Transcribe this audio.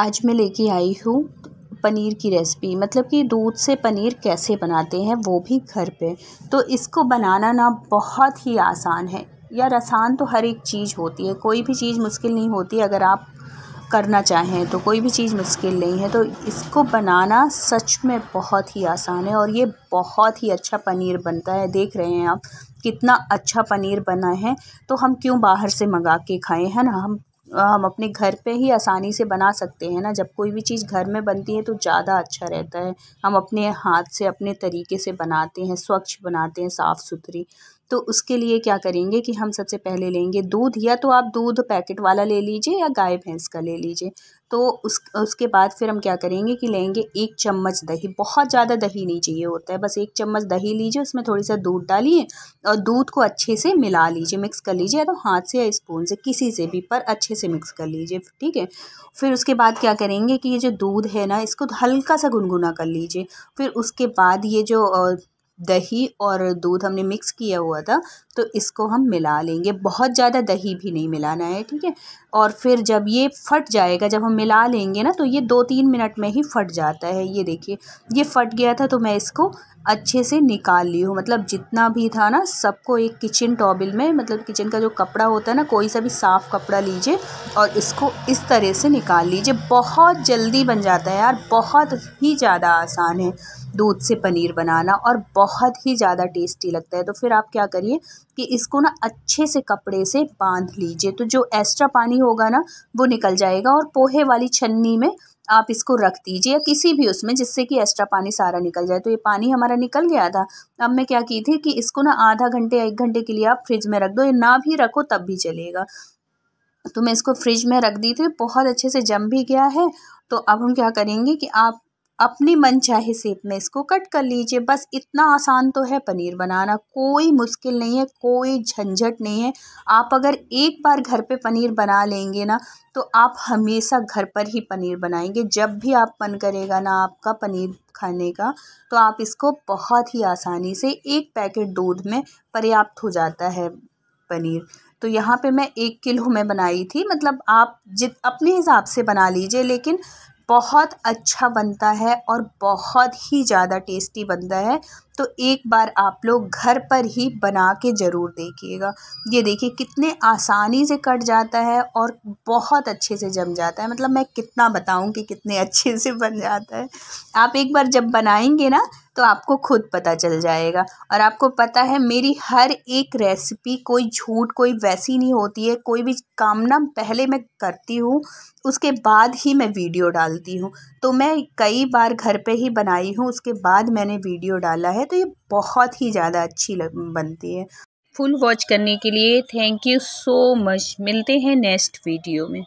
आज मैं लेके आई हूँ पनीर की रेसिपी मतलब कि दूध से पनीर कैसे बनाते हैं वो भी घर पे तो इसको बनाना ना बहुत ही आसान है यार आसान तो हर एक चीज़ होती है कोई भी चीज़ मुश्किल नहीं होती अगर आप करना चाहें तो कोई भी चीज़ मुश्किल नहीं है तो इसको बनाना सच में बहुत ही आसान है और ये बहुत ही अच्छा पनीर बनता है देख रहे हैं आप कितना अच्छा पनीर बना है तो हम क्यों बाहर से मंगा के खाएं है ना हम हम अपने घर पे ही आसानी से बना सकते हैं ना जब कोई भी चीज़ घर में बनती है तो ज़्यादा अच्छा रहता है हम अपने हाथ से अपने तरीके से बनाते हैं स्वच्छ बनाते हैं साफ़ सुथरी तो उसके लिए क्या करेंगे कि हम सबसे पहले लेंगे दूध या तो आप दूध पैकेट वाला ले लीजिए या गाय भैंस का ले लीजिए तो उस उसके बाद फिर हम क्या करेंगे कि लेंगे एक चम्मच दही बहुत ज़्यादा दही नहीं चाहिए होता है बस एक चम्मच दही लीजिए उसमें थोड़ी सा दूध डालिए और दूध को अच्छे से मिला लीजिए मिक्स कर लीजिए या तो हाथ से या स्पून से किसी से भी पर अच्छे से मिक्स कर लीजिए ठीक है फिर उसके बाद क्या करेंगे कि ये जो दूध है ना इसको हल्का सा गुनगुना कर लीजिए फिर उसके बाद ये जो दही और दूध हमने मिक्स किया हुआ था तो इसको हम मिला लेंगे बहुत ज़्यादा दही भी नहीं मिलाना है ठीक है और फिर जब ये फट जाएगा जब हम मिला लेंगे ना तो ये दो तीन मिनट में ही फट जाता है ये देखिए ये फट गया था तो मैं इसको अच्छे से निकाल ली हूँ मतलब जितना भी था ना सबको एक किचन टॉबिल में मतलब किचन का जो कपड़ा होता है ना कोई सा भी साफ़ कपड़ा लीजिए और इसको इस तरह से निकाल लीजिए बहुत जल्दी बन जाता है यार बहुत ही ज़्यादा आसान है दूध से पनीर बनाना और बहुत बहुत ही ज़्यादा टेस्टी लगता है तो फिर आप क्या करिए कि इसको ना अच्छे से कपड़े से बांध लीजिए तो जो एक्स्ट्रा पानी होगा ना वो निकल जाएगा और पोहे वाली छन्नी में आप इसको रख दीजिए या किसी भी उसमें जिससे कि एक्स्ट्रा पानी सारा निकल जाए तो ये पानी हमारा निकल गया था अब मैं क्या की थी कि इसको ना आधा घंटे या एक घंटे के लिए आप फ्रिज में रख दो ये ना भी रखो तब भी चलेगा तो मैं इसको फ्रिज में रख दी थी बहुत अच्छे से जम भी गया है तो अब हम क्या करेंगे कि आप अपनी मन चाहे सेप में इसको कट कर लीजिए बस इतना आसान तो है पनीर बनाना कोई मुश्किल नहीं है कोई झंझट नहीं है आप अगर एक बार घर पे पनीर बना लेंगे ना तो आप हमेशा घर पर ही पनीर बनाएंगे जब भी आप मन करेगा ना आपका पनीर खाने का तो आप इसको बहुत ही आसानी से एक पैकेट दूध में पर्याप्त हो जाता है पनीर तो यहाँ पे मैं एक किलो में बनाई थी मतलब आप जित अपने हिसाब से बना लीजिए लेकिन बहुत अच्छा बनता है और बहुत ही ज़्यादा टेस्टी बनता है तो एक बार आप लोग घर पर ही बना के ज़रूर देखिएगा ये देखिए कितने आसानी से कट जाता है और बहुत अच्छे से जम जाता है मतलब मैं कितना बताऊँ कि कितने अच्छे से बन जाता है आप एक बार जब बनाएंगे ना तो आपको खुद पता चल जाएगा और आपको पता है मेरी हर एक रेसिपी कोई झूठ कोई वैसी नहीं होती है कोई भी काम ना पहले मैं करती हूँ उसके बाद ही मैं वीडियो डालती हूँ तो मैं कई बार घर पे ही बनाई हूँ उसके बाद मैंने वीडियो डाला है तो ये बहुत ही ज़्यादा अच्छी बनती है फुल वॉच करने के लिए थैंक यू सो मच मिलते हैं नेक्स्ट वीडियो में